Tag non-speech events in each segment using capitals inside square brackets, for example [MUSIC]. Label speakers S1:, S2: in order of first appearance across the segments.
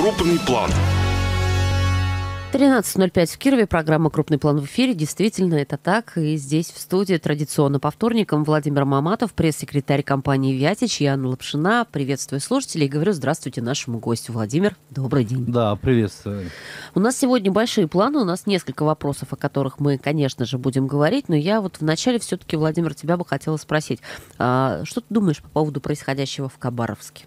S1: «Крупный план». 13.05 в Кирове. Программа «Крупный план» в эфире. Действительно, это так. И здесь в студии традиционно по вторникам Владимир Маматов, пресс-секретарь компании «Вятич» и Анна Лапшина. Приветствую слушателей и говорю здравствуйте нашему гостю. Владимир,
S2: добрый день. Да, приветствую.
S1: У нас сегодня большие планы. У нас несколько вопросов, о которых мы, конечно же, будем говорить. Но я вот вначале все-таки, Владимир, тебя бы хотела спросить. А, что ты думаешь по поводу происходящего в Кабаровске?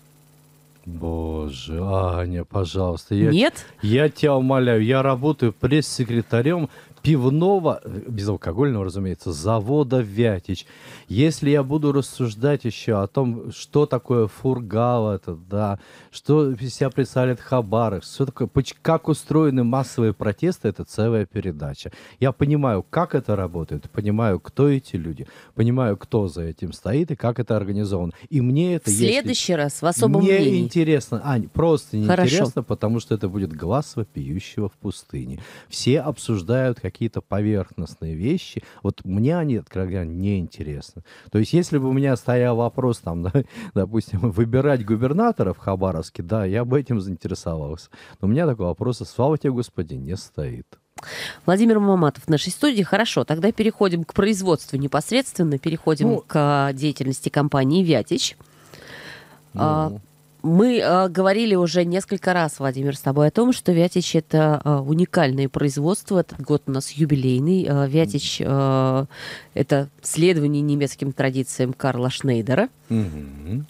S2: Боже, Аня, пожалуйста. Я, Нет? Я тебя умоляю, я работаю пресс-секретарем пивного, э, безалкогольного, разумеется, завода «Вятич». Если я буду рассуждать еще о том, что такое фургал это, да, что из себя представляет Хабаров, что такое, как устроены массовые протесты, это целая передача. Я понимаю, как это работает, понимаю, кто эти люди, понимаю, кто за этим стоит и как это организовано. И мне это... В следующий если... раз в особом мне мнении. интересно, Ань, просто неинтересно, потому что это будет глаз вопиющего в пустыне. Все обсуждают, как какие-то поверхностные вещи, вот мне они, откровенно, не интересны. То есть, если бы у меня стоял вопрос, там, [LAUGHS] да, допустим, выбирать губернатора в Хабаровске, да, я бы этим заинтересовался. Но у меня такого вопроса, слава тебе, Господи, не стоит. Владимир Маматов в нашей студии. Хорошо, тогда переходим
S1: к производству непосредственно, переходим ну, к а, деятельности компании «Вятич». А, ну, мы э, говорили уже несколько раз, Владимир, с тобой о том, что Вятич — это э, уникальное производство. Этот год у нас юбилейный. Э, Вятич э, — это следование немецким традициям Карла Шнейдера.
S2: Угу.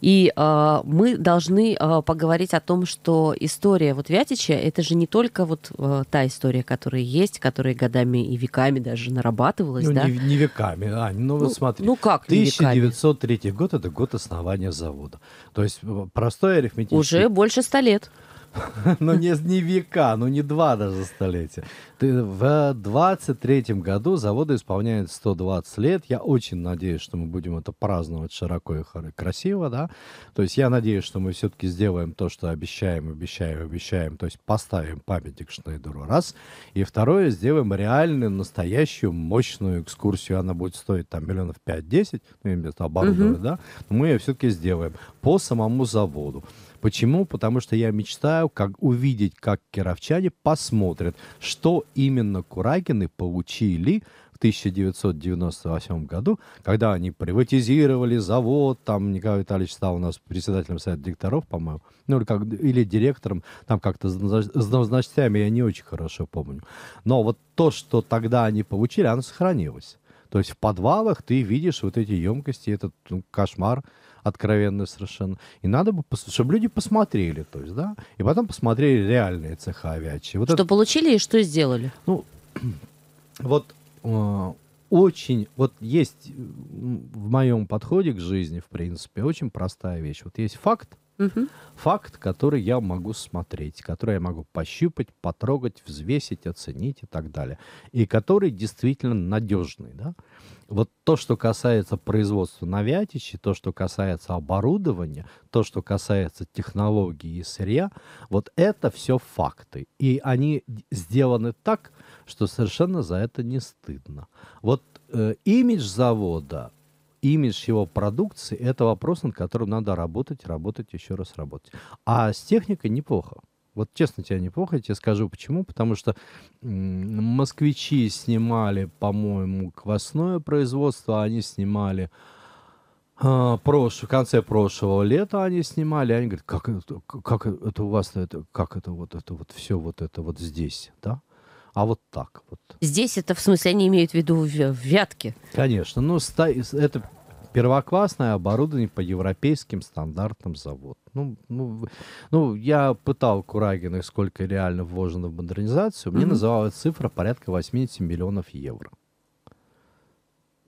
S1: И э, мы должны э, поговорить о том, что история вот Вятича — это же не только вот э, та история, которая есть, которая годами и веками даже нарабатывалась. Ну, да? не,
S2: не веками, а, ну, ну вот ну, смотри. Ну как 1903 год — это год основания завода. То есть э, Простой арифметический. Уже больше ста лет. [LAUGHS] Ну, не, не века, ну, не два даже столетия. Ты в 23 году заводу исполняет 120 лет. Я очень надеюсь, что мы будем это праздновать широко и красиво, да. То есть я надеюсь, что мы все-таки сделаем то, что обещаем, обещаем, обещаем. То есть поставим памятник Шнайдеру, раз. И второе, сделаем реальную, настоящую, мощную экскурсию. Она будет стоить там миллионов 5-10, ну, вместо оборудования, угу. да. Но мы ее все-таки сделаем по самому заводу. Почему? Потому что я мечтаю как увидеть, как кировчане посмотрят, что именно Куракины получили в 1998 году, когда они приватизировали завод, там Николай Витальевич стал у нас председателем совета директоров, по-моему, ну или, как, или директором, там как-то с назначениями я не очень хорошо помню. Но вот то, что тогда они получили, оно сохранилось. То есть в подвалах ты видишь вот эти емкости, этот ну, кошмар, откровенную совершенно. И надо бы, чтобы люди посмотрели, то есть, да, и потом посмотрели реальные цеха авиачьи. Вот что это...
S1: получили и что сделали? Ну,
S2: [CLEARS THROAT] вот э, очень, вот есть э, в моем подходе к жизни, в принципе, очень простая вещь. Вот есть факт, Угу. Факт, который я могу смотреть, который я могу пощупать, потрогать, взвесить, оценить и так далее. И который действительно надежный. Да? Вот то, что касается производства на Вятичи, то, что касается оборудования, то, что касается технологии и сырья, вот это все факты. И они сделаны так, что совершенно за это не стыдно. Вот э, имидж завода, имидж его продукции – это вопрос, над которым надо работать, работать, еще раз работать. А с техникой неплохо. Вот честно тебя неплохо, я тебе скажу почему. Потому что москвичи снимали, по-моему, квасное производство, а они снимали а, прош, в конце прошлого лета они снимали, они говорят, как, как это у вас, это, как это вот, это вот все вот это вот здесь, да? А вот так вот.
S1: Здесь это, в смысле, они имеют в виду в, в Вятке?
S2: Конечно. Ну, ста- это первоклассное оборудование по европейским стандартам завод. Ну, ну, ну, я пытал Курагиных, сколько реально вложено в модернизацию. Мне mm-hmm. называлась цифра порядка 80 миллионов евро.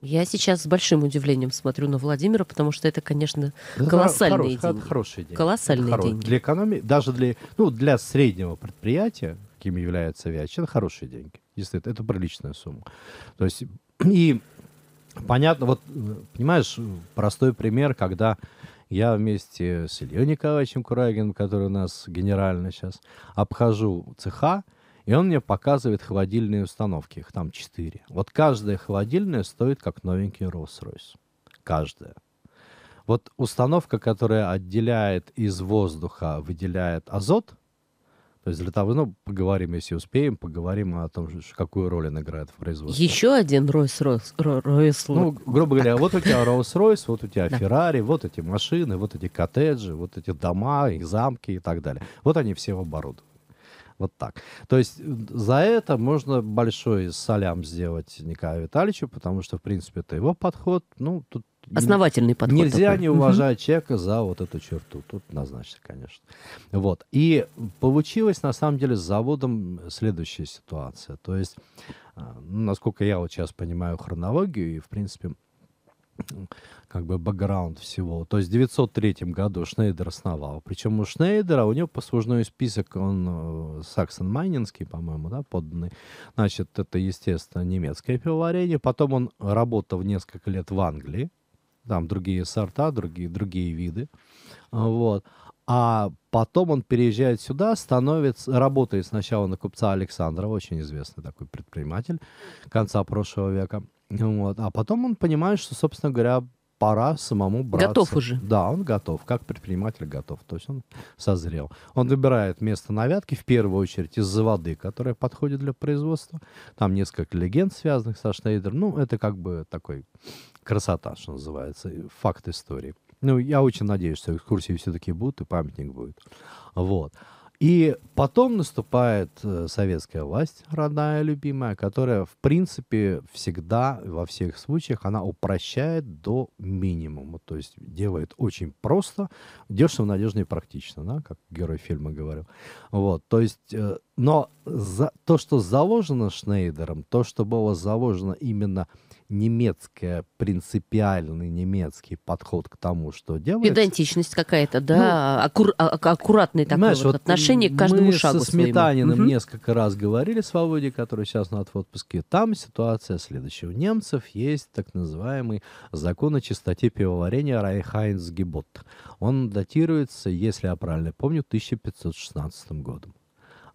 S1: Я сейчас с большим удивлением смотрю на Владимира, потому что это, конечно, это колоссальные хорош, деньги. Хорошие деньги. Колоссальные Хоро... деньги. Для
S2: экономии, даже для, ну, для среднего предприятия, каким является Виач, это хорошие деньги. Если это, это приличная сумма. То есть, и Понятно, вот понимаешь, простой пример, когда я вместе с Ильей Николаевичем Курагиным, который у нас генеральный сейчас, обхожу цеха, и он мне показывает холодильные установки, их там четыре. Вот каждая холодильная стоит как новенький Rolls-Royce. Каждая. Вот установка, которая отделяет из воздуха, выделяет азот, то есть для того, ну, поговорим, если успеем, поговорим о том, какую роль он играет в производстве.
S1: Еще один Rolls-Royce. ну,
S2: грубо говоря, вот у тебя Rolls-Royce, [LAUGHS] вот у тебя Ferrari, вот эти машины, вот эти коттеджи, вот эти дома их замки и так далее. Вот они все в оборудовании. Вот так. То есть э, за это можно большой солям сделать Николаю Витальевичу, потому что, в принципе, это его подход. Ну, тут Основательный подход. Нельзя такой. не уважать угу. человека за вот эту черту. Тут назначено, конечно. Вот. И получилось, на самом деле, с заводом следующая ситуация. То есть, а, ну, насколько я вот сейчас понимаю хронологию, и, в принципе, как бы бэкграунд всего. То есть в 903 году Шнейдер основал. Причем у Шнейдера, у него послужной список, он э, саксон-майнинский, по-моему, да, подданный. Значит, это, естественно, немецкое пивоварение. Потом он работал несколько лет в Англии там другие сорта, другие, другие виды. Вот. А потом он переезжает сюда, становится, работает сначала на купца Александрова, очень известный такой предприниматель конца прошлого века. Вот. А потом он понимает, что, собственно говоря, пора самому браться. Готов уже. Да, он готов. Как предприниматель готов. То есть он созрел. Он выбирает место навятки в первую очередь из-за воды, которая подходит для производства. Там несколько легенд, связанных со Шнейдером. Ну, это как бы такой красота, что называется, факт истории. Ну, я очень надеюсь, что экскурсии все-таки будут, и памятник будет. Вот. И потом наступает э, советская власть, родная, любимая, которая, в принципе, всегда, во всех случаях, она упрощает до минимума. То есть делает очень просто, дешево, надежно и практично, да, как герой фильма говорил. Вот, то есть, э, но за, то, что заложено Шнейдером, то, что было заложено именно немецкая, принципиальный немецкий подход к тому, что делается. Педантичность
S1: какая-то, ну, да, ну, Аккур, а, аккуратное такое знаешь, вот отношение к каждому шагу. Мы со Сметаниным своему.
S2: несколько раз говорили с Володей, который сейчас на отпуске. Там ситуация следующая. У немцев есть так называемый закон о чистоте пивоварения Райхайнсгебот. Он датируется, если я правильно помню, 1516 годом.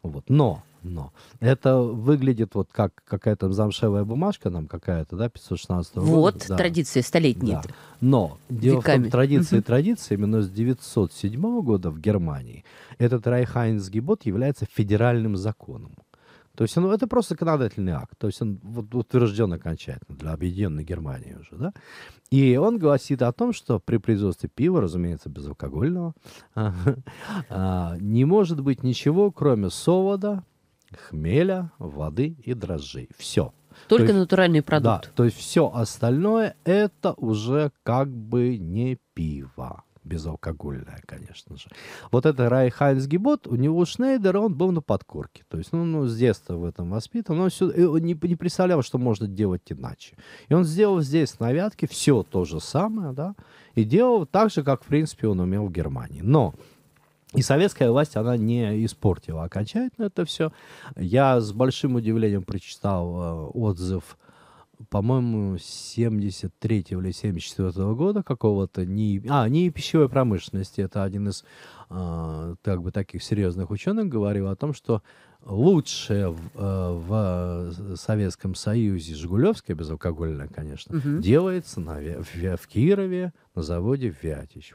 S2: Вот. Но но Это выглядит вот как какая-то замшевая бумажка нам какая-то, да, 516 года. Вот, да. традиции столетние. Да. Но дело Веками. в том, традиции, традиции, именно с 907 года в Германии этот Райхайнс является федеральным законом. То есть он, это просто законодательный акт, то есть он вот, утвержден окончательно для объединенной Германии уже, да. И он гласит о том, что при производстве пива, разумеется, безалкогольного, [LAUGHS] а, не может быть ничего, кроме совода хмеля, воды и дрожжей. Все. Только то есть, натуральный продукт. Да, то есть все остальное это уже как бы не пиво. Безалкогольное, конечно же. Вот это Рай у него Шнейдер, он был на подкорке. То есть, ну, ну с детства в этом воспитан. Он, все, э, он не, не представлял, что можно делать иначе. И он сделал здесь на Вятке все то же самое, да, и делал так же, как, в принципе, он умел в Германии. Но и советская власть, она не испортила окончательно это все. Я с большим удивлением прочитал э, отзыв, по-моему, 73 или 74 -го года какого-то. Не, а, не пищевой промышленности. Это один из э, а, как бы таких серьезных ученых говорил о том, что лучшее в, э, в э, Советском Союзе Жигулевское безалкогольное, конечно, угу. делается на, в, в Кирове на заводе Вятич.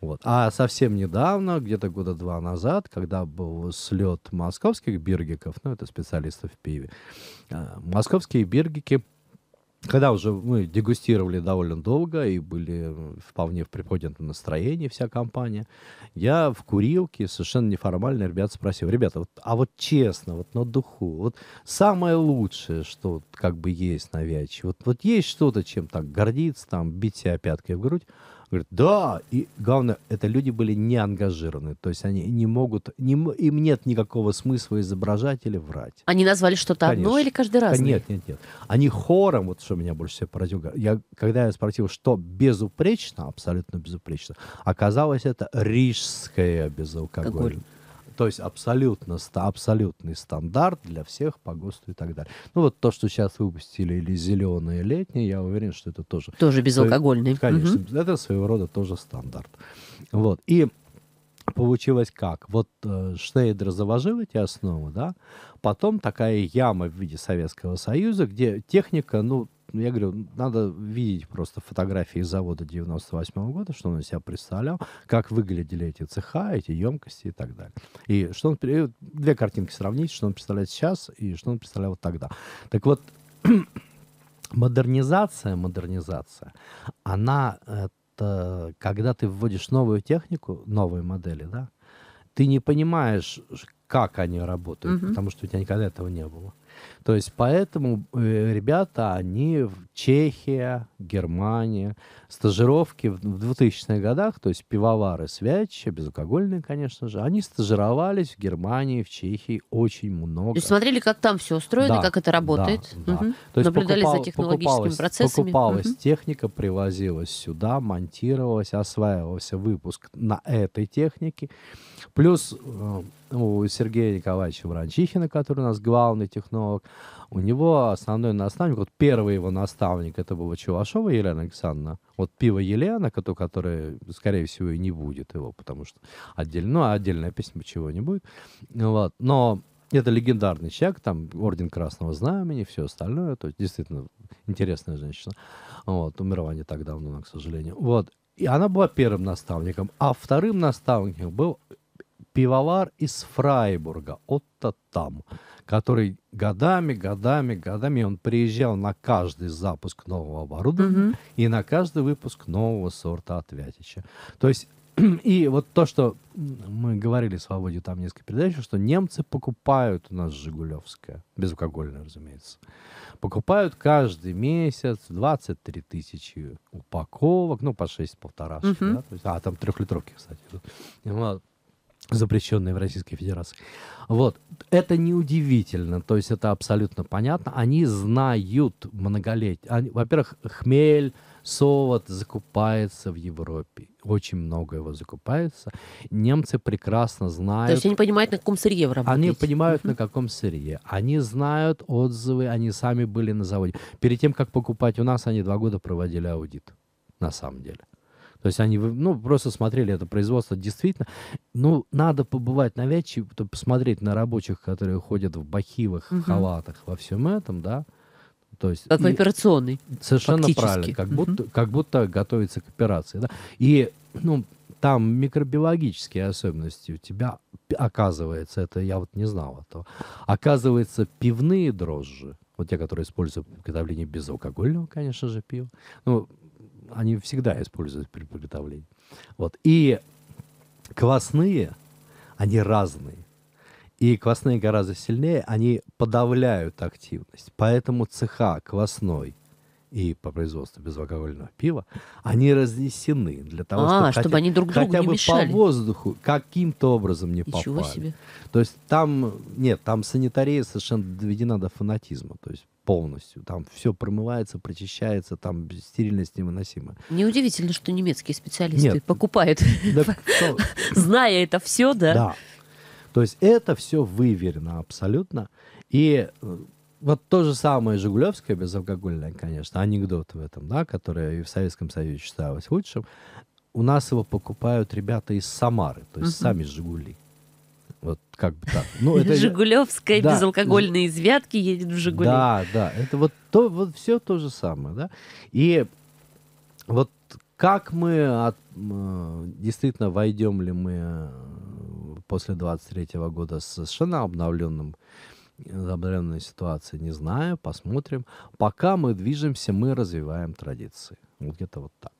S2: Вот. А совсем недавно, где-то года два назад, когда был слет московских биргиков, ну это специалистов в пиве, э, московские биргики когда уже мы дегустировали довольно долго и были вполне в приподнятом настроении вся компания, я в курилке совершенно неформально ребят спросил, ребята, вот, а вот честно, вот на духу, вот самое лучшее, что вот, как бы есть на Вяче, вот, вот есть что-то, чем так гордиться, там, бить себя пяткой в грудь, Говорит, да, и главное, это люди были не ангажированы, то есть они не могут, не, им нет никакого смысла изображать или врать. Они
S1: назвали что-то Конечно. одно или каждый раз? нет,
S2: нет, нет. Они хором, вот что меня больше всего поразило, я, когда я спросил, что безупречно, абсолютно безупречно, оказалось это рижское безалкогольное. То есть абсолютно, абсолютный стандарт для всех по ГОСТу и так далее. Ну вот то, что сейчас выпустили, или зеленые летние, я уверен, что это тоже... Тоже безалкогольный. Конечно, угу. это своего рода тоже стандарт. Вот. И получилось как? Вот э, Шнейдер заложил эти основы, да, потом такая яма в виде Советского Союза, где техника, ну, ну, я говорю, надо видеть просто фотографии завода 98 -го года, что он из себя представлял, как выглядели эти цеха, эти емкости и так далее. И что он, две картинки сравнить, что он представляет сейчас и что он представлял тогда. Так вот, [CLEARS THROAT] модернизация, модернизация, она это когда ты вводишь новую технику, новые модели, да, ты не понимаешь, как они работают, угу. потому что у тебя никогда этого не было. То есть поэтому э, ребята, они в Чехия, Германия, стажировки в, в 2000-х годах, то есть пивовары свячи, безалкогольные, конечно же, они стажировались в Германии, в Чехии очень много. То есть смотрели,
S1: как там все устроено, да, как это работает. Да, угу. да. То есть Наблюдали покупал, за технологическими покупалась, процессами. Покупалась угу.
S2: техника, привозилась сюда, монтировалась, осваивался выпуск на этой технике. Плюс э, у Сергея Николаевича Ворончихина, который у нас главный технолог, у него основной наставник, вот первый его наставник, это была Чувашова Елена Александровна, вот пиво Елена, которое, скорее всего, и не будет его, потому что отдельно, ну, отдельная песня почему не будет, вот, но это легендарный человек, там орден Красного Знамени, все остальное, то есть действительно интересная женщина, вот, умерла не так давно, но, к сожалению, вот, и она была первым наставником, а вторым наставником был пивовар из Фрайбурга, Отто Там, который годами, годами, годами, он приезжал на каждый запуск нового оборудования угу. и на каждый выпуск нового сорта отвятича. То есть [CLEARS THROAT] и вот то, что мы говорили с Свободе там несколько передач, что немцы покупают у нас Жигулевское, безалкогольное, разумеется. Покупают каждый месяц 23 тысячи упаковок, ну, по 6 полтора, угу. да? а, там трехлитровки, кстати. Вот запрещенные в Российской Федерации. Вот. Это неудивительно, то есть это абсолютно понятно. Они знают многолетие. Во-первых, хмель, Совод закупается в Европе. Очень много его закупается. Немцы прекрасно знают... То есть они
S1: понимают, на каком сырье вы работаете. Они
S2: понимают, на каком сырье. Они знают отзывы, они сами были на заводе. Перед тем, как покупать у нас, они два года проводили аудит, на самом деле. То есть они, ну, просто смотрели это производство действительно. Ну, надо побывать на Вятче, посмотреть на рабочих, которые ходят в бахивах, угу. халатах, во всем этом, да. То есть, как и, в операционной. Совершенно правильно, как, угу. будто, как будто готовится к операции. Да? И ну, там микробиологические особенности у тебя, оказывается, это я вот не знал то оказывается, пивные дрожжи, вот те, которые используют в приготовлении безалкогольного, конечно же, пива, ну, они всегда используют при приготовлении. Вот. И квасные, они разные. И квасные гораздо сильнее, они подавляют активность. Поэтому цеха квасной и по производству безалкогольного пива, они разнесены для того, а, чтобы, чтобы хотя, они друг другу хотя бы мешали. по воздуху каким-то образом не Ничего попали. Себе. То есть там нет, там санитария совершенно доведена до фанатизма. То есть полностью. Там все промывается, прочищается, там стерильность невыносима.
S1: Неудивительно, что немецкие специалисты Нет. покупают, [LAUGHS] [LAUGHS] зная это все, да? Да.
S2: То есть это все выверено абсолютно. И э, вот то же самое Жигулевское безалкогольное, конечно, анекдот в этом, да, который и в Советском Союзе считалось лучшим. У нас его покупают ребята из Самары, то есть сами Жигули. Вот как бы так. Ну, это...
S1: Жигулевская да. безалкогольные извятки едет в Жигули. Да,
S2: да. Это вот, то, вот все то же самое. Да? И вот как мы от, действительно войдем ли мы э, после 23 -го года с совершенно обновленным обновленной ситуации, не знаю, посмотрим. Пока мы движемся, мы развиваем традиции. Вот где-то вот так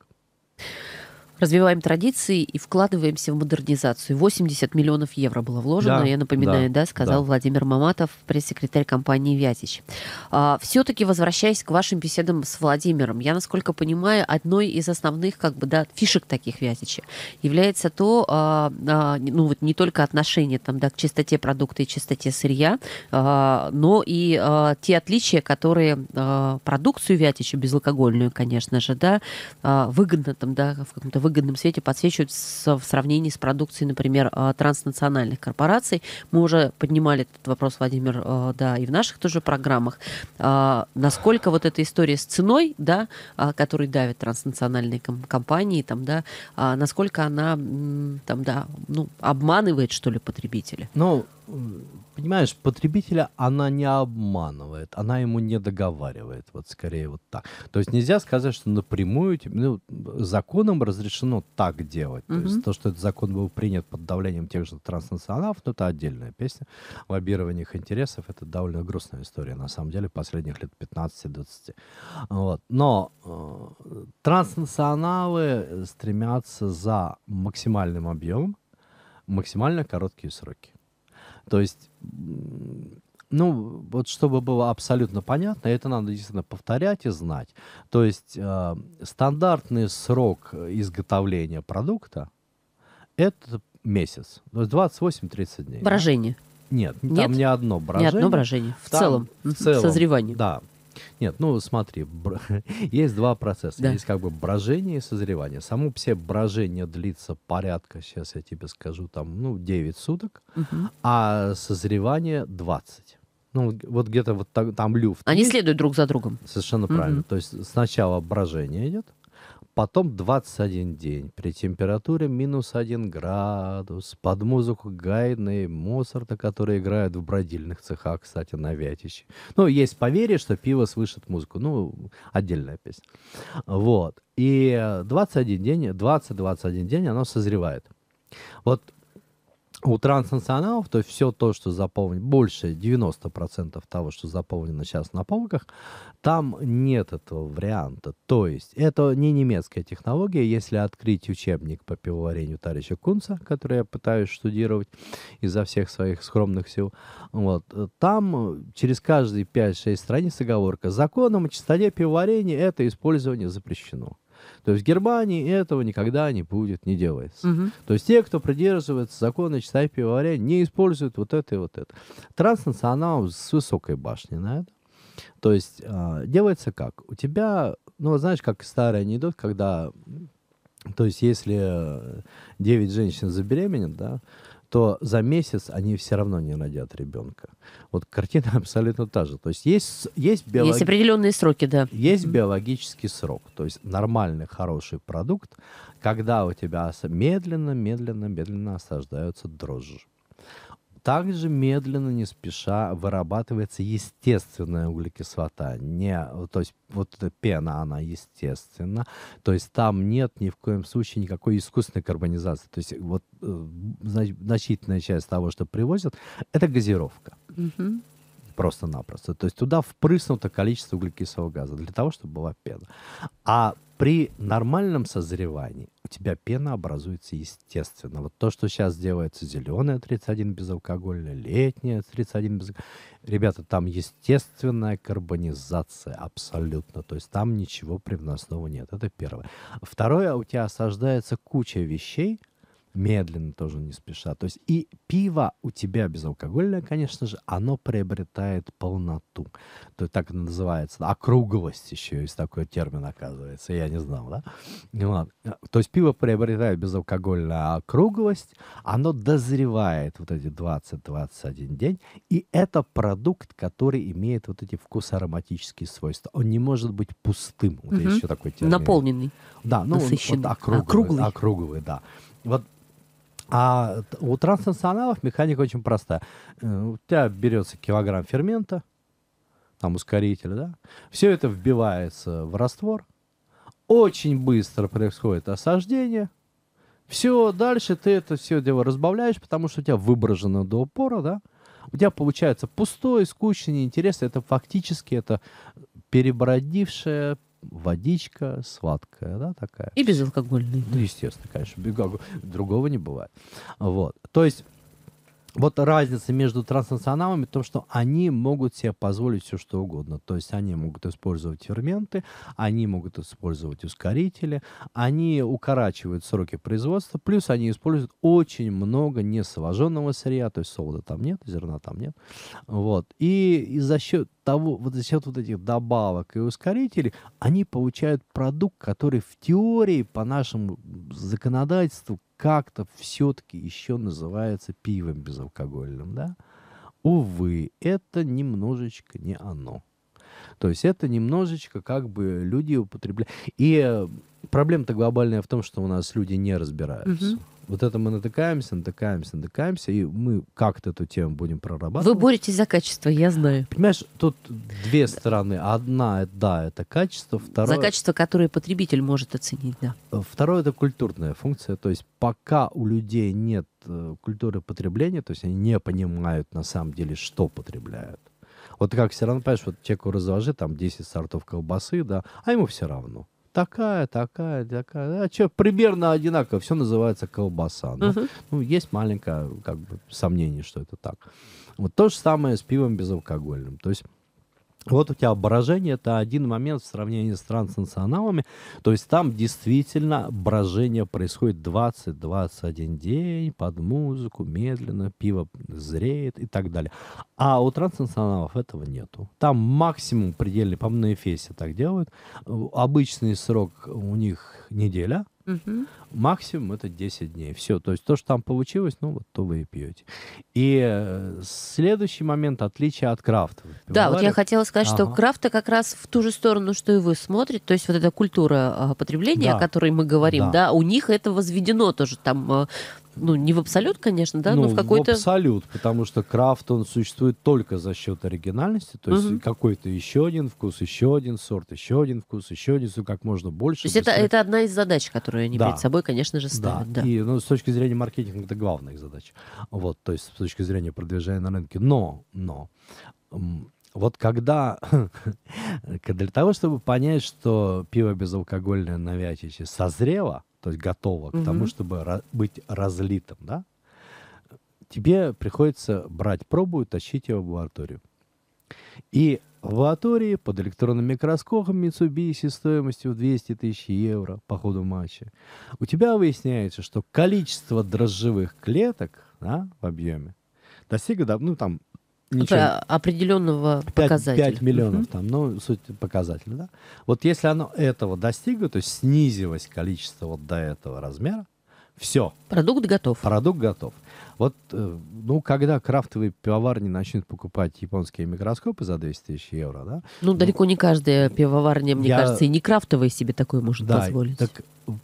S1: развиваем традиции и вкладываемся в модернизацию. 80 миллионов евро было вложено, да, я напоминаю, да, да сказал да. Владимир Маматов, пресс-секретарь компании «Вятич». А, все-таки возвращаясь к вашим беседам с Владимиром, я, насколько понимаю, одной из основных как бы, да, фишек таких «Вятичей» является то, а, а, ну вот не только отношение там, да, к чистоте продукта и чистоте сырья, а, но и а, те отличия, которые а, продукцию «Вятича», безалкогольную, конечно же, да, а, выгодно там, да, в каком-то выгодном выгодном свете подсвечиваются в сравнении с продукцией, например, э, транснациональных корпораций. Мы уже поднимали этот вопрос, Владимир, э, да, и в наших тоже программах. А, насколько вот эта история с ценой, да, а, которой давят транснациональные компании, там, да, а, насколько она,
S2: там, да, ну, обманывает, что ли, потребителя? Ну, понимаешь, потребителя она не обманывает, она ему не договаривает, вот скорее вот так. То есть нельзя сказать, что напрямую ну, законом разрешено так делать. Угу. То есть то, что этот закон был принят под давлением тех же транснационалов, ну, это отдельная песня. Лоббирование их интересов это довольно грустная история, на самом деле, последних лет 15-20. Вот. Но э, транснационалы стремятся за максимальным объемом, максимально короткие сроки. То есть, ну, вот чтобы было абсолютно понятно, это надо действительно повторять и знать. То есть э, стандартный срок э, изготовления продукта – это месяц, то есть 28-30 дней. Брожение. Нет, Нет, там не одно брожение. Не одно брожение. В там целом. В целом. Созревание. Да. Нет, ну смотри, бр... [LAUGHS] есть два процесса. Да. Есть как бы брожение и созревание. Само все брожение длится порядка, сейчас я тебе скажу, там, ну, 9 суток, угу. а созревание 20. Ну, вот где-то вот так, там люфт. Они следуют друг за другом. Совершенно угу. правильно. То есть сначала брожение идет, Потом 21 день при температуре минус 1 градус. Под музыку Гайдна и Моцарта, которые играют в бродильных цехах, кстати, на Вятище. Ну, есть поверье, что пиво слышит музыку. Ну, отдельная песня. Вот. И 21 день, 20-21 день оно созревает. Вот у транснационалов, то есть все то, что заполнено, больше 90% того, что заполнено сейчас на полках, там нет этого варианта. То есть это не немецкая технология. Если открыть учебник по пивоварению товарища Кунца, который я пытаюсь штудировать изо всех своих скромных сил, вот, там через каждые 5-6 страниц оговорка «Законом о чистоте пивоварения это использование запрещено». То есть в Германии этого никогда не будет, не делается. Угу. То есть те, кто придерживается закона читай пивоваря, не используют вот это и вот это. Транснационал с высокой башней на это. То есть э, делается как? У тебя, ну, знаешь, как старый анекдот, когда, то есть если 9 женщин забеременят, да, то за месяц они все равно не родят ребенка. Вот картина [LAUGHS] абсолютно та же. То есть есть, есть, биолог... есть определенные сроки, да. Есть биологический срок, то есть нормальный, хороший продукт, когда у тебя медленно, медленно, медленно осаждаются дрожжи также медленно, не спеша вырабатывается естественная углекислота. Не, то есть вот эта пена, она естественна. То есть там нет ни в коем случае никакой искусственной карбонизации. То есть вот э, значительная часть того, что привозят, это газировка. Угу. Просто-напросто. То есть туда впрыснуто количество углекислого газа для того, чтобы была пена. А при нормальном созревании тебя пена образуется естественно. Вот то, что сейчас делается зеленая 31 безалкогольная, летняя 31 безалкогольная, ребята, там естественная карбонизация абсолютно. То есть там ничего привносного нет. Это первое. Второе, у тебя осаждается куча вещей, медленно тоже не спеша. То есть и пиво у тебя безалкогольное, конечно же, оно приобретает полноту. То есть так это называется. Округлость еще есть такой термин, оказывается. Я не знал, да? Вот. Ну То есть пиво приобретает безалкогольную округлость, оно дозревает вот эти 20-21 день, и это продукт, который имеет вот эти вкус-ароматические свойства. Он не может быть пустым. Вот угу. еще такой термин. Наполненный. Да, ну Насыщенный. он, вот, округлый, округлый. округлый, да. Вот а у транснационалов механика очень простая. Э, у тебя берется килограмм фермента, там ускоритель, да? Все это вбивается в раствор. Очень быстро происходит осаждение. Все, дальше ты это все дело разбавляешь, потому что у тебя выброжено до упора, да? У тебя получается пустое, скучное, неинтересный. Это фактически это перебродившая, водичка сладкая, да, такая. И безалкогольный. Ну, естественно, конечно, другого не бывает. Вот, то есть вот разница между транснационалами в том, что они могут себе позволить все что угодно. То есть они могут использовать ферменты, они могут использовать ускорители, они укорачивают сроки производства, плюс они используют очень много несовоженного сырья, то есть солода там нет, зерна там нет. Вот. И, и за счет того, вот за счет вот этих добавок и ускорителей, они получают продукт, который в теории по нашему законодательству как-то все-таки еще называется пивом безалкогольным, да? Увы, это немножечко не оно. То есть это немножечко как бы люди употребляют. И э, проблема-то глобальная в том, что у нас люди не разбираются. Угу. Вот это мы натыкаемся, натыкаемся, натыкаемся, и мы как-то эту тему будем прорабатывать. Вы боретесь
S1: за качество, я знаю.
S2: Понимаешь, тут две стороны. Одна, да, это качество. Второе, за качество,
S1: которое потребитель может
S2: оценить, да. Э, второе, это культурная функция. То есть пока у людей нет э, культуры потребления, то есть они не понимают на самом деле, что потребляют вот как все равно, понимаешь, вот человеку разложи там 10 сортов колбасы, да, а ему все равно. Такая, такая, такая. А что, примерно одинаково. Все называется колбаса. Ну, uh-huh. ну, есть маленькое как бы, сомнение, что это так. Вот то же самое с пивом безалкогольным. То есть вот у тебя брожение – это один момент в сравнении с транснационалами. То есть там действительно брожение происходит 20-21 день под музыку, медленно, пиво зреет и так далее. А у транснационалов этого нету. Там максимум предельный, по-моему, на Эфесе так делают. Обычный срок у них неделя – Угу. Максимум это 10 дней. Все. То есть то, что там получилось, ну вот то вы и пьете. И э, следующий момент отличие от крафта. Да, вот я хотела сказать, ага. что
S1: крафта как раз в ту же сторону, что и вы смотрит. То есть вот эта культура а, потребления, да. о которой мы говорим, да. да, у них это возведено тоже там э, ну, не в абсолют, конечно, да, ну, но в какой-то... в
S2: абсолют, потому что крафт, он существует только за счет оригинальности, то есть угу. какой-то еще один вкус, еще один сорт, еще один вкус, еще один, как можно больше. То есть это, это одна из задач, которую они да. перед собой, конечно же, ставят. Да, да. и ну, с точки зрения маркетинга это главная их задача, вот, то есть с точки зрения продвижения на рынке, но, но... Вот когда, [LAUGHS] для того, чтобы понять, что пиво безалкогольное на Вятиче созрело, то есть готово угу. к тому, чтобы быть разлитым, да, тебе приходится брать пробу и тащить ее в лабораторию. И в лаборатории под электронным микроскопом Mitsubishi стоимостью в 200 тысяч евро по ходу матча у тебя выясняется, что количество дрожжевых клеток да, в объеме достигло, ну, там, ничего. Э,
S1: определенного 5, показателя. 5 миллионов uh
S2: там, ну, суть показателя, да. Вот если оно этого достигло, то есть снизилось количество вот до этого размера, все. Продукт готов. Продукт готов. Вот, э, ну, когда крафтовые пивоварни начнут покупать японские микроскопы за 200 тысяч евро, да?
S1: Ну, ну далеко ну, не каждая пивоварня, мне я... кажется, и не
S2: крафтовая себе такое может да, позволить. Так,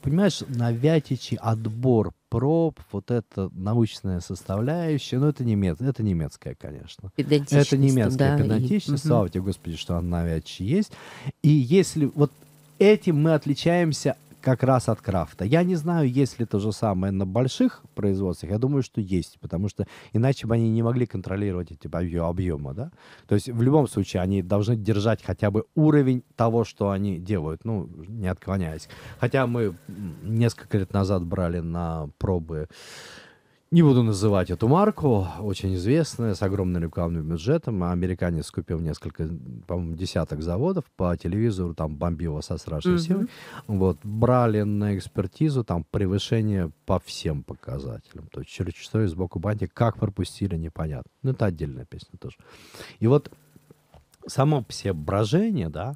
S2: понимаешь, на Вятичи отбор проб, вот это научная составляющая, ну, это, немец, это немецкая, конечно. Это немецкая да, педантичность, и... слава тебе, Господи, что она на Вятичи есть. И если вот этим мы отличаемся как раз от крафта. Я не знаю, есть ли то же самое на больших производствах. Я думаю, что есть, потому что иначе бы они не могли контролировать эти объемы. Да? То есть в любом случае они должны держать хотя бы уровень того, что они делают, ну, не отклоняясь. Хотя мы несколько лет назад брали на пробы не буду называть эту марку, очень известная, с огромным рекламным бюджетом. Американец купил несколько, по-моему, десяток заводов по телевизору, там бомбило со страшной mm-hmm. силой. Вот, брали на экспертизу там превышение по всем показателям. То есть через что из боку банди, как пропустили, непонятно. Ну, это отдельная песня тоже. И вот само все брожение, да,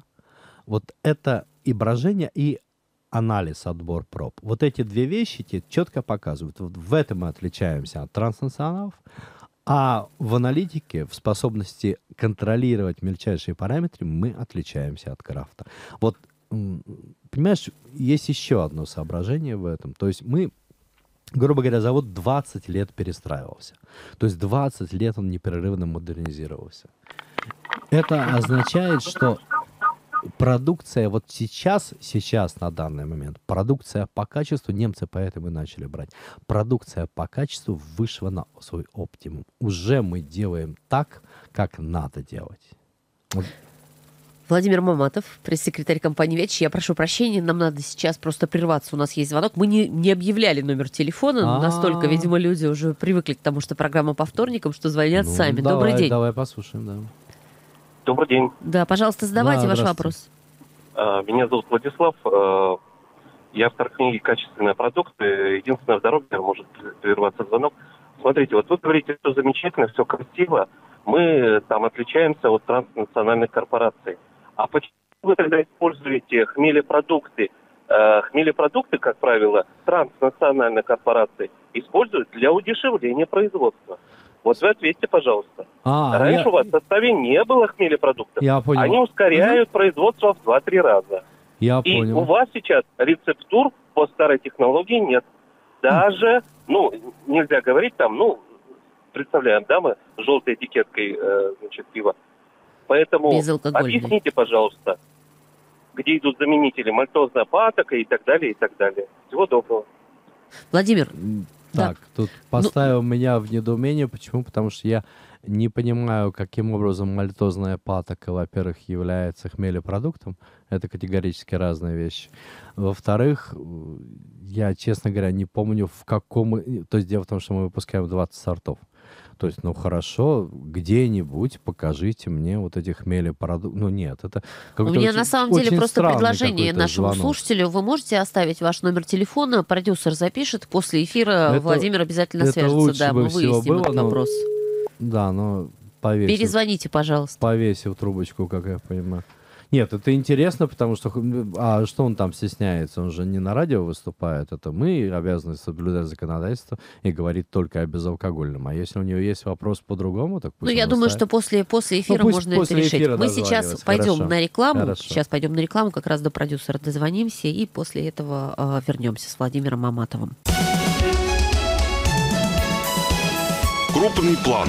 S2: вот это и брожение, и анализ, отбор проб. Вот эти две вещи тебе четко показывают. Вот в этом мы отличаемся от транснационалов, а в аналитике, в способности контролировать мельчайшие параметры, мы отличаемся от крафта. Вот, понимаешь, есть еще одно соображение в этом. То есть мы, грубо говоря, завод 20 лет перестраивался. То есть 20 лет он непрерывно модернизировался. Это означает, что продукция вот сейчас, сейчас на данный момент, продукция по качеству, немцы поэтому и начали брать, продукция по качеству вышла на свой оптимум. Уже мы делаем так, как надо делать.
S1: Владимир Маматов, пресс-секретарь компании «Веч». Я прошу прощения, нам надо сейчас просто прерваться. У нас есть звонок. Мы не, не объявляли номер телефона. А-а-а. Настолько, видимо, люди уже привыкли к тому, что программа по вторникам, что звонят ну, сами. Давай, Добрый день. Давай
S2: послушаем, да. Добрый день. Да,
S1: пожалуйста, задавайте да, ваш вопрос.
S2: А, меня зовут
S1: Владислав. А, я автор книги «Качественные продукты». Единственное, в дороге может
S2: прерваться звонок. Смотрите, вот вы говорите, что замечательно, все красиво. Мы там отличаемся от транснациональных корпораций. А почему вы тогда используете хмелепродукты? А, хмелепродукты, как правило, транснациональные корпорации используют для удешевления производства. Вот вы ответьте, пожалуйста. А, ну Раньше я... у вас в составе не было хмелепродуктов. Я понял. Они ускоряют угу. производство в 2-3 раза. Я и понял. у вас сейчас рецептур по старой технологии нет. Даже, ну, нельзя говорить там, ну, представляем, да, мы желтой этикеткой, э, значит, пиво. Поэтому объясните, пожалуйста, где идут заменители, мальтозная патока и так далее, и так далее. Всего доброго. Владимир, так, да. тут ну, поставил ну... меня в недоумение. Почему? Потому что я не понимаю, каким образом мальтозная патока, во-первых, является хмелепродуктом. Это категорически разные вещи. Во-вторых, э, я, честно говоря, не помню, в каком... Э, то есть дело в том, что мы выпускаем 20 сортов. То есть, ну хорошо, где-нибудь покажите мне вот этих мелепродуктов. Ну нет, это У меня очень, на самом деле просто предложение нашему звонок.
S1: слушателю. Вы можете оставить ваш номер телефона, продюсер запишет, после эфира это, Владимир обязательно это свяжется. Лучше да, бы мы выясним было, этот вопрос.
S2: да, но повесил. Перезвоните, пожалуйста. Повесил трубочку, как я понимаю. Нет, это интересно, потому что... А что он там стесняется? Он же не на радио выступает. Это мы обязаны соблюдать законодательство и говорит только о безалкогольном. А если у него есть вопрос по-другому, так ну, пусть Ну, я думаю, ставит. что
S1: после, после эфира ну, пусть можно после это решить. Эфира мы сейчас пойдем Хорошо. на рекламу. Хорошо. Сейчас пойдем на рекламу, как раз до продюсера дозвонимся, и после этого э, а, вернемся с Владимиром Аматовым. Крупный план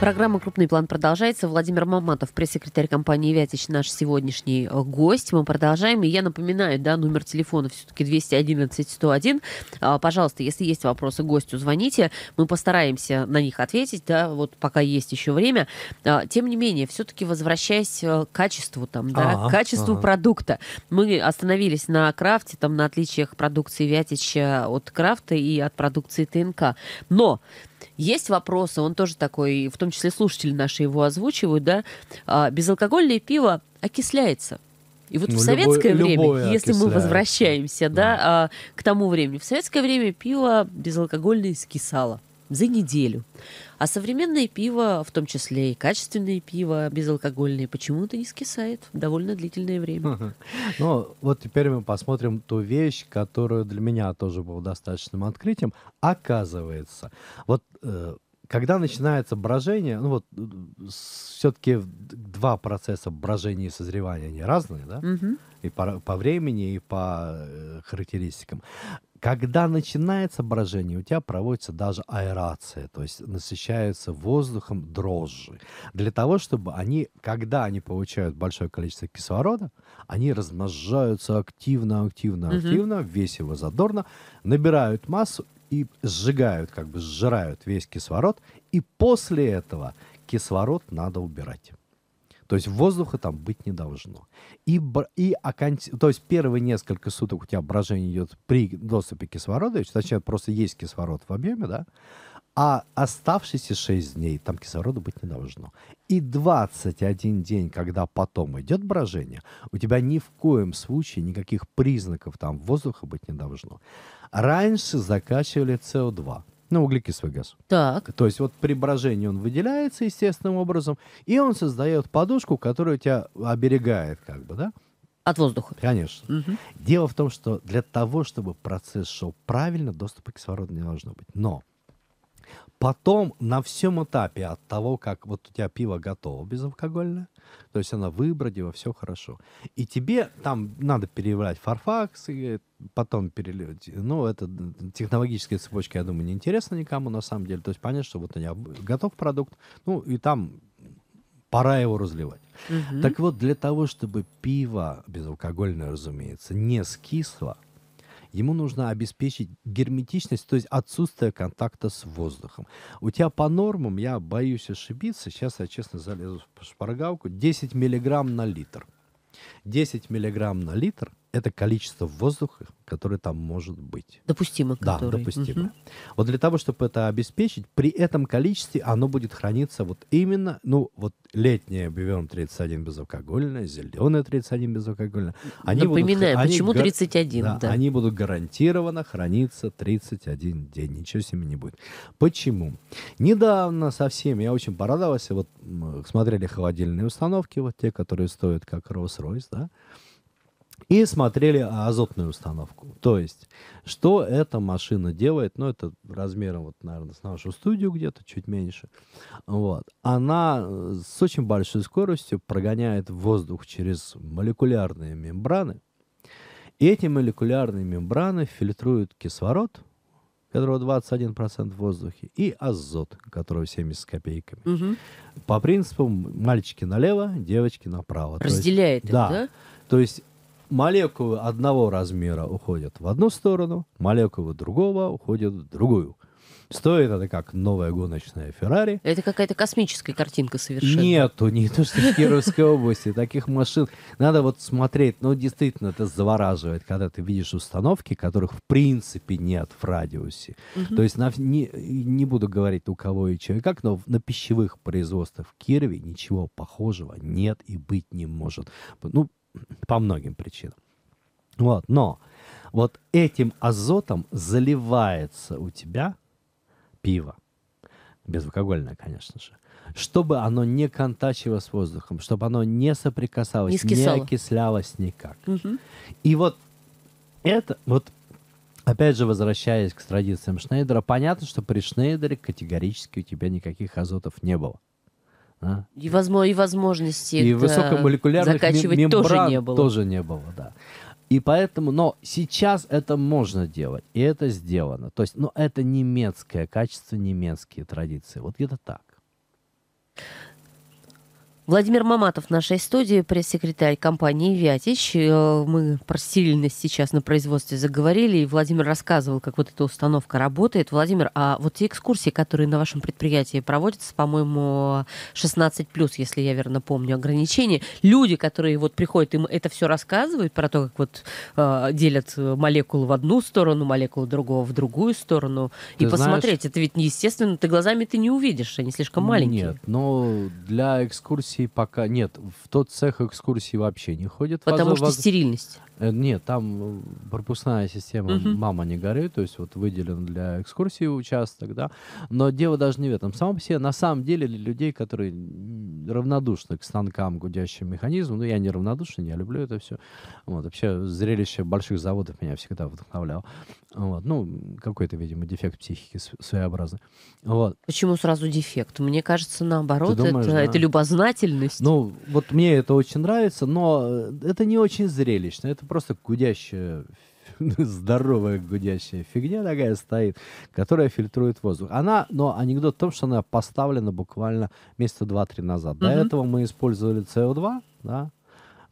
S1: Программа «Крупный план» продолжается. Владимир Маматов, пресс-секретарь компании «Вятич», наш сегодняшний э, гость. Мы продолжаем. И я напоминаю, да, номер телефона все-таки 211-101. А, пожалуйста, если есть вопросы гостю, звоните. Мы постараемся на них ответить, да, вот пока есть еще время. А, тем не менее, все-таки возвращаясь э, к качеству, там, да, а -а, к качеству а -а. продукта. Мы остановились на крафте, там, на отличиях продукции «Вятича» э, от крафта и от продукции ТНК. Но есть вопросы, он тоже такой, в том числе слушатели наши его озвучивают, да, а, безалкогольное пиво окисляется. И вот ну, в советское любое, время, любое если мы возвращаемся, да, да а, к тому времени, в советское время пиво безалкогольное скисало за неделю. А современное пиво, в том числе и качественное пиво, безалкогольное, почему-то не скисает довольно длительное время.
S2: Ну, вот теперь мы посмотрим ту вещь, которая для меня тоже была достаточным открытием. Оказывается, вот э, когда начинается брожение, ну вот э, все-таки два процесса брожения и созревания, они разные, да? Угу. И по, по времени, и по э, характеристикам. Когда начинается брожение, у тебя проводится даже аэрация, то есть насыщаются воздухом дрожжи. Для того, чтобы они, когда они получают большое количество кислорода, они размножаются активно, активно, активно, угу. весело, задорно, набирают массу и сжигают, как бы сжирают весь кислород, и после этого кислород надо убирать. То есть воздуха там быть не должно. И, и окон... То есть первые несколько суток у тебя брожение идет при доступе кислорода, точнее, просто есть кислород в объеме, да, а оставшиеся 6 дней там кислорода быть не должно. И 21 день, когда потом идет брожение, у тебя ни в коем случае никаких признаков там воздуха быть не должно раньше закачивали СО2, ну, углекислый газ. Так. То есть вот при брожении он выделяется естественным образом, и он создает подушку, которая тебя оберегает, как бы, да? От воздуха. Конечно. Угу. Дело в том, что для того, чтобы процесс шел правильно, доступа кислорода не должно быть. Но Потом на всем этапе от того, как вот у тебя пиво готово безалкогольное, то есть оно выбродило, все хорошо. И тебе там надо переливать фарфакс, и потом переливать. Ну, это технологические цепочки, я думаю, не неинтересна никому на самом деле. То есть понять, что вот у тебя готов продукт, ну и там пора его разливать. Угу. Так вот, для того, чтобы пиво безалкогольное, разумеется, не скисло, Ему нужно обеспечить герметичность, то есть отсутствие контакта с воздухом. У тебя по нормам, я боюсь ошибиться, сейчас я честно залезу в шпаргалку, 10 миллиграмм на литр. 10 миллиграмм на литр это количество воздуха, которое там может быть. Допустимо. Да, который. допустимо. Угу. Вот для того, чтобы это обеспечить, при этом количестве оно будет храниться вот именно, ну, вот летнее Бивион 31 безалкогольное, зеленое 31 безалкогольное. Они Напоминаю, будут, почему они, 31, да, да. Они будут гарантированно храниться 31 день, ничего с ними не будет. Почему? Недавно совсем я очень порадовался, вот смотрели холодильные установки, вот те, которые стоят как Rolls-Royce, да, и смотрели азотную установку. То есть, что эта машина делает, ну, это размером, вот, наверное, с нашу студию где-то, чуть меньше. Вот. Она э, с очень большой скоростью прогоняет воздух через молекулярные мембраны. И эти молекулярные мембраны фильтруют кислород, которого 21% в воздухе, и азот, которого 70 с копейками. Угу. По принципу мальчики налево, девочки направо. Разделяет есть, их, да? да? То есть молекулы одного размера уходят в одну сторону, молекулы другого уходят в другую. Стоит это как новая гоночная Феррари. Это какая-то космическая
S1: картинка совершенно. Нету, не то что в Кировской
S2: области таких машин. Надо вот смотреть, ну действительно это завораживает, когда ты видишь установки, которых в принципе нет в радиусе. Угу. То есть на, не, не буду говорить у кого и чего и как, но на пищевых производствах в Кирове ничего похожего нет и быть не может. Ну, по многим причинам. Вот, но вот этим азотом заливается у тебя пиво. Безалкогольное, конечно же. Чтобы оно не контачило с воздухом, чтобы оно не соприкасалось, не, не окислялось никак. Угу. И вот это, вот опять же, возвращаясь к традициям Шнейдера, понятно, что при Шнейдере категорически у тебя никаких азотов не было. А?
S1: И, возможно, и возможности и высокомолекулярных закачивать мем- тоже не было. Тоже
S2: не было, да. И поэтому, но сейчас это можно делать, и это сделано. То есть, ну, это немецкое качество, немецкие традиции. Вот где-то так.
S1: Владимир Маматов в нашей студии, пресс-секретарь компании «Вятич». Э, мы про сильность сейчас на производстве заговорили, и Владимир рассказывал, как вот эта установка работает. Владимир, а вот те экскурсии, которые на вашем предприятии проводятся, по-моему, 16+, если я верно помню, ограничения, люди, которые вот приходят, им это все рассказывают про то, как вот э, делят молекулу в одну сторону, молекулу другого в другую сторону, ты и знаешь... посмотреть, это ведь неестественно, ты глазами ты не увидишь, они слишком маленькие. Нет,
S2: но для экскурсии экскурсий пока нет. В тот цех экскурсии вообще не ходят. Потому что стерильность. Э, нет, там э, пропускная система Мгм. «Мама, не горюй», то есть вот выделен для экскурсии участок, да. Но дело даже не в этом. Само по себе, на самом деле, для людей, которые равнодушны к станкам, гудящим механизмам, ну, я не равнодушен, я люблю это все. Вот, вообще, зрелище больших заводов меня всегда вдохновляло. Вот, ну, какой-то, видимо, дефект психики своеобразный. Вот.
S1: Почему сразу дефект? Мне кажется, наоборот, думаешь, это, да? это
S2: любознательность. Ну, вот мне это очень нравится, но э, это не очень зрелищно. Это просто гудящая, [LAUGHS] здоровая гудящая фигня такая стоит, которая фильтрует воздух. Она, но анекдот в том, что она поставлена буквально месяца два-три назад. До этого мы использовали СО2, да,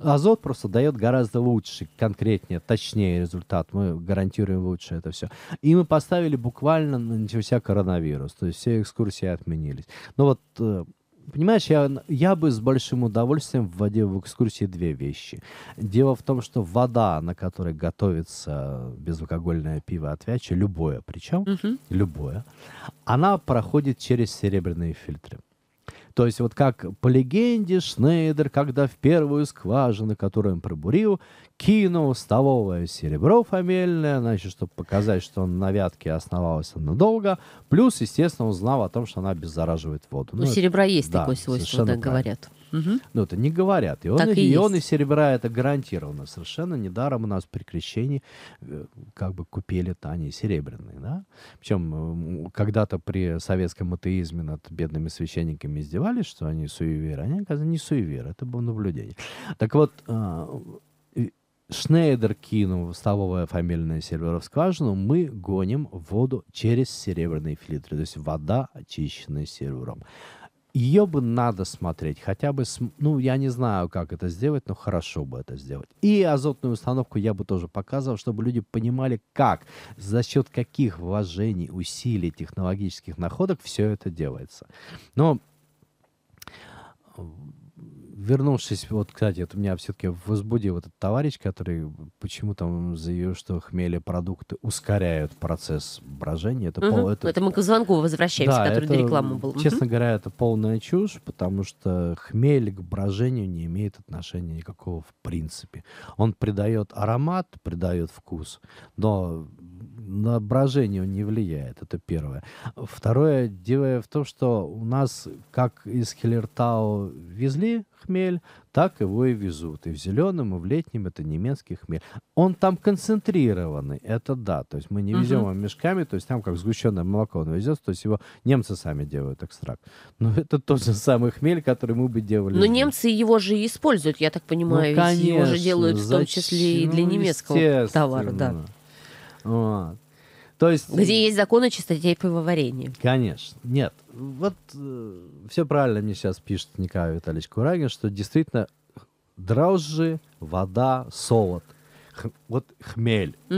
S2: азот просто дает гораздо лучше, конкретнее, точнее результат. Мы гарантируем лучше это все. И мы поставили буквально на ну, вся коронавирус. То есть все экскурсии отменились. Но вот э, Понимаешь, я, я бы с большим удовольствием вводил в экскурсии две вещи. Дело в том, что вода, на которой готовится безалкогольное пиво от Вячи, любое причем, угу. любое, она проходит через серебряные фильтры. То есть вот как по легенде Шнейдер, когда в первую скважину, которую он пробурил, кинул столовое серебро фамильное, значит, чтобы показать, что он на вятке основался надолго. Плюс, естественно, узнал о том, что она обеззараживает воду. У ну, ну серебра это, есть да, такое свойство, так говорят. Угу. Ну, это не говорят. И он, и, и, он и серебра это гарантированно. Совершенно недаром у нас при крещении э, как бы купили-то серебряные, да? Причем когда-то при советском атеизме над бедными священниками издевались, что они суеверы. Они, оказывается, не суеверы, это было наблюдение. Так вот, а, Шнейдер кинул столовое фамильное серверо в скважину, мы гоним воду через серебряные фильтры. То есть вода, очищенная сервером. Ее бы надо смотреть, хотя бы, ну, я не знаю, как это сделать, но хорошо бы это сделать. И азотную установку я бы тоже показывал, чтобы люди понимали, как, за счет каких вложений, усилий, технологических находок все это делается. Но вернувшись, вот, кстати, это меня все-таки возбудил этот товарищ, который почему то заявил, что хмелепродукты ускоряют процесс брожения. Это, угу. пол, это... это мы к звонку возвращаемся, да, который это, до рекламы был. Честно угу. говоря, это полная чушь, потому что хмель к брожению не имеет отношения никакого в принципе. Он придает аромат, придает вкус, но на брожение он не влияет, это первое. Второе, дело в том, что у нас как из Хиллертау везли хмель, так его и везут. И в зеленом, и в летнем это немецкий хмель. Он там концентрированный, это да. То есть мы не везем его мешками, то есть там как сгущенное молоко он везет, то есть его немцы сами делают экстракт. Но [LAUGHS] это тот же самый хмель, который мы бы делали. Но здесь.
S1: немцы его же используют, я так понимаю. Ну, конечно, его же делают в том числе и для немецкого товара. Да.
S2: Вот. То есть... Где
S1: есть закон о чистоте пивоварения.
S2: Конечно. Нет. Вот э, все правильно мне сейчас пишет Николай Витальевич Курагин, что действительно дрожжи, вода, солод. Х- вот хмель. [COUGHS]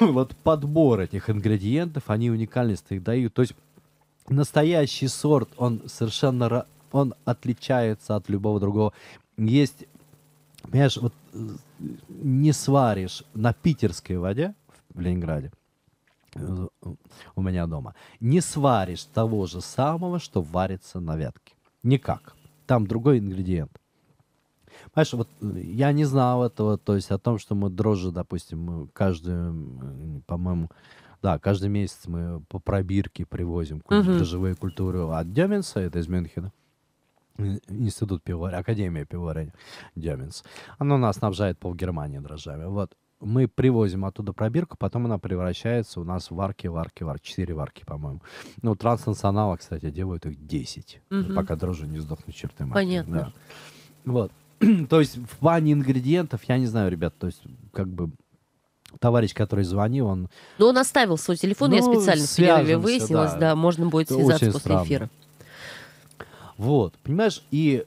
S2: вот подбор этих ингредиентов, они уникальность их дают. То есть настоящий сорт, он совершенно... Он отличается от любого другого. Есть, понимаешь, вот э, не сваришь на питерской воде в Ленинграде, э, у меня дома, не сваришь того же самого, что варится на ветке. Никак. Там другой ингредиент. Понимаешь, вот э, я не знал этого, то есть о том, что мы дрожжи, допустим, каждую, э, по-моему, да, каждый месяц мы по пробирке привозим куль- uh-huh. дрожжевые культуры от а Деминса, это из Мюнхена институт пивоварения, академия пивоварения Деминс. Она нас снабжает пол Германии дрожжами. Вот мы привозим оттуда пробирку, потом она превращается у нас в варки, варки, варки. Четыре варки, по-моему. Ну, транснационала, кстати, делают их десять, угу. пока дрожжи не сдохнут черты матери. Понятно. Да. Вот. [CLEARS THROAT] то есть в плане ингредиентов, я не знаю, ребят, то есть как бы товарищ, который звонил, он...
S1: Ну, он оставил свой телефон, ну, я специально в перерыве да. да, можно будет связаться после странно. эфира.
S2: Вот, понимаешь, и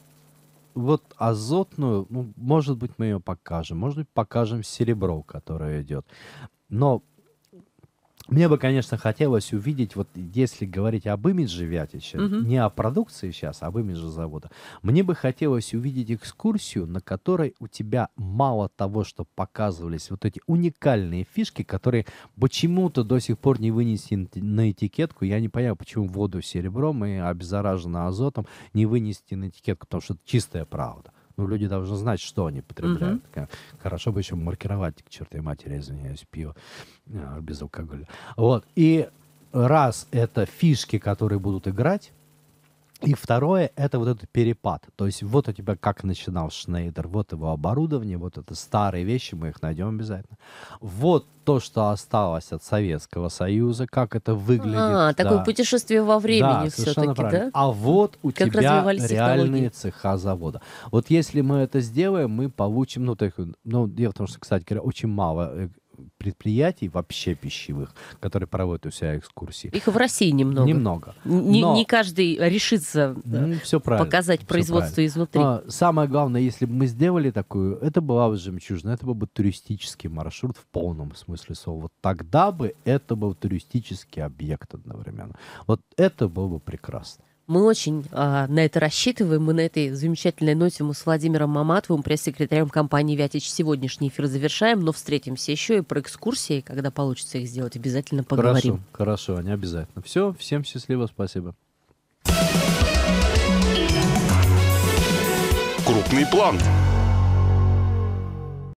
S2: вот азотную, ну, может быть, мы ее покажем, может быть, покажем серебро, которое идет. Но мне бы, конечно, хотелось увидеть, вот если говорить об имидже Вятича, угу. не о продукции сейчас, а об имидже завода, мне бы хотелось увидеть экскурсию, на которой у тебя мало того, что показывались вот эти уникальные фишки, которые почему-то до сих пор не вынесли на этикетку. Я не понимаю, почему воду серебром и обеззаражена азотом не вынести на этикетку, потому что это чистая правда. Ну, люди должны знать, что они потребляют. Угу. Хорошо бы еще маркировать, к чертой матери, извиняюсь, пиво а, без алкоголя. Вот. И раз это фишки, которые будут играть, и второе — это вот этот перепад. То есть вот у тебя как начинал Шнейдер, вот его оборудование, вот это старые вещи, мы их найдем обязательно. Вот то, что осталось от Советского Союза, как это выглядит. А, да. такое путешествие во времени да, все-таки, да? А вот у как тебя реальные цеха завода. Вот если мы это сделаем, мы получим, ну, так, ну, дело в том, что, кстати говоря, очень мало э, предприятий вообще пищевых, которые проводят у себя экскурсии. Их в России немного. Немного. Н- Но... Не
S1: каждый решится ну, э, все показать все производство правильно. изнутри. Но
S2: самое главное, если бы мы сделали такую, это была бы жемчужина, это был бы туристический маршрут в полном смысле слова. Вот тогда бы это был туристический объект одновременно. Вот это было бы прекрасно.
S1: Мы очень а, на это рассчитываем. Мы на этой замечательной ноте мы с Владимиром Маматовым, пресс-секретарем компании «Вятич», сегодняшний эфир завершаем, но встретимся еще и про экскурсии, когда получится их сделать, обязательно поговорим.
S2: Хорошо, хорошо, они обязательно. Все, всем счастливо, спасибо. Крупный план.